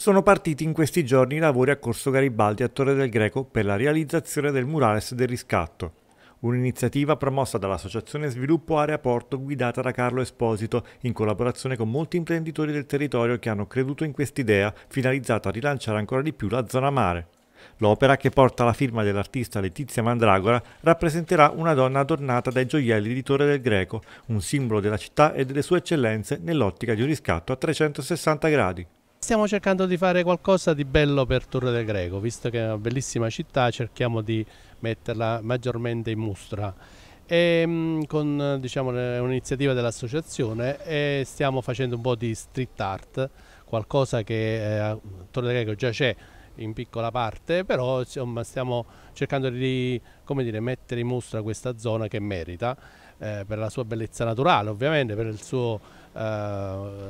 sono partiti in questi giorni i lavori a Corso Garibaldi a Torre del Greco per la realizzazione del murales del riscatto, un'iniziativa promossa dall'Associazione Sviluppo Area Porto guidata da Carlo Esposito in collaborazione con molti imprenditori del territorio che hanno creduto in quest'idea finalizzata a rilanciare ancora di più la zona mare. L'opera, che porta la firma dell'artista Letizia Mandragora, rappresenterà una donna adornata dai gioielli di Torre del Greco, un simbolo della città e delle sue eccellenze nell'ottica di un riscatto a 360 gradi. Stiamo cercando di fare qualcosa di bello per Torre del Greco, visto che è una bellissima città, cerchiamo di metterla maggiormente in mostra. E, ehm, con diciamo, un'iniziativa dell'associazione e stiamo facendo un po' di street art, qualcosa che eh, a Torre del Greco già c'è in piccola parte, però insomma, stiamo cercando di dire, mettere in mostra questa zona che merita eh, per la sua bellezza naturale, ovviamente, per, suo, eh,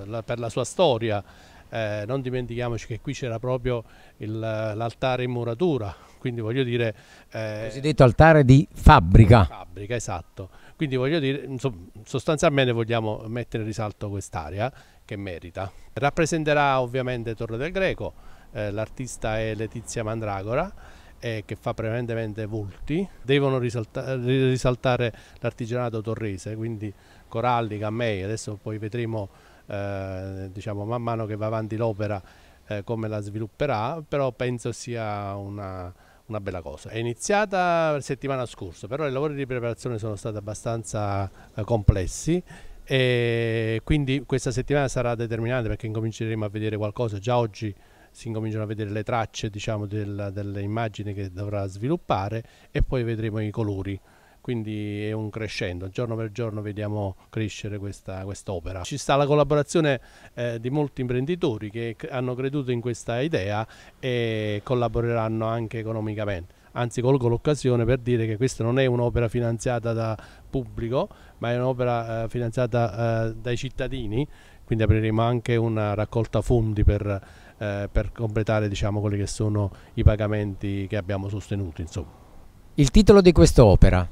la, per la sua storia eh, non dimentichiamoci che qui c'era proprio l'altare in muratura, quindi voglio dire... Eh, cosiddetto altare di fabbrica. Fabbrica, esatto. Quindi voglio dire, insomma, sostanzialmente vogliamo mettere in risalto quest'area che merita. Rappresenterà ovviamente Torre del Greco, eh, l'artista è Letizia Mandragora eh, che fa prevalentemente volti, devono risalta risaltare l'artigianato torrese, quindi coralli, cammei, adesso poi vedremo eh, diciamo, man mano che va avanti l'opera eh, come la svilupperà, però penso sia una, una bella cosa. È iniziata la settimana scorsa, però i lavori di preparazione sono stati abbastanza eh, complessi e quindi questa settimana sarà determinante perché incominceremo a vedere qualcosa già oggi si incominciano a vedere le tracce diciamo, del, delle immagini che dovrà sviluppare e poi vedremo i colori quindi è un crescendo, giorno per giorno vediamo crescere questa, quest'opera. Ci sta la collaborazione eh, di molti imprenditori che hanno creduto in questa idea e collaboreranno anche economicamente. Anzi, colgo l'occasione per dire che questa non è un'opera finanziata da pubblico, ma è un'opera eh, finanziata eh, dai cittadini, quindi apriremo anche una raccolta fondi per, eh, per completare diciamo, quelli che sono i pagamenti che abbiamo sostenuto. Insomma. Il titolo di quest'opera?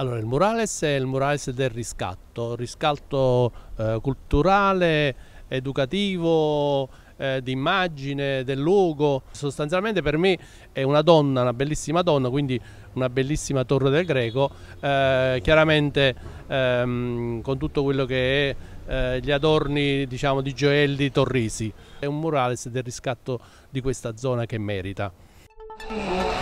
Allora, il murales è il murales del riscatto, riscatto eh, culturale, educativo, eh, di immagine, del luogo. Sostanzialmente per me è una donna, una bellissima donna, quindi una bellissima torre del greco, eh, chiaramente ehm, con tutto quello che è eh, gli adorni diciamo, di gioielli torrisi. È un murales del riscatto di questa zona che merita.